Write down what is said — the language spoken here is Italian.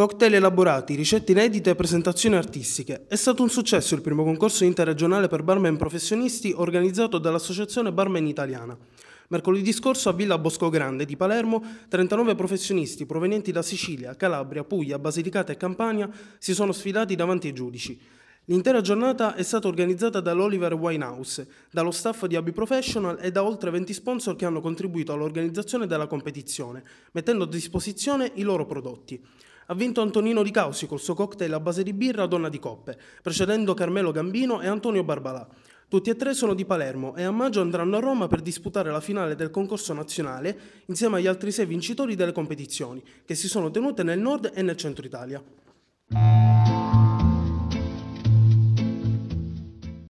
Cocktail elaborati, ricette inedite e presentazioni artistiche. È stato un successo il primo concorso interregionale per barmen professionisti organizzato dall'Associazione Barmen Italiana. Mercoledì scorso a Villa Bosco Grande di Palermo, 39 professionisti provenienti da Sicilia, Calabria, Puglia, Basilicata e Campania si sono sfidati davanti ai giudici. L'intera giornata è stata organizzata dall'Oliver Winehouse, dallo staff di Abi Professional e da oltre 20 sponsor che hanno contribuito all'organizzazione della competizione, mettendo a disposizione i loro prodotti ha vinto Antonino Di Causi col suo cocktail a base di birra Donna di Coppe, precedendo Carmelo Gambino e Antonio Barbalà. Tutti e tre sono di Palermo e a maggio andranno a Roma per disputare la finale del concorso nazionale insieme agli altri sei vincitori delle competizioni, che si sono tenute nel nord e nel centro Italia.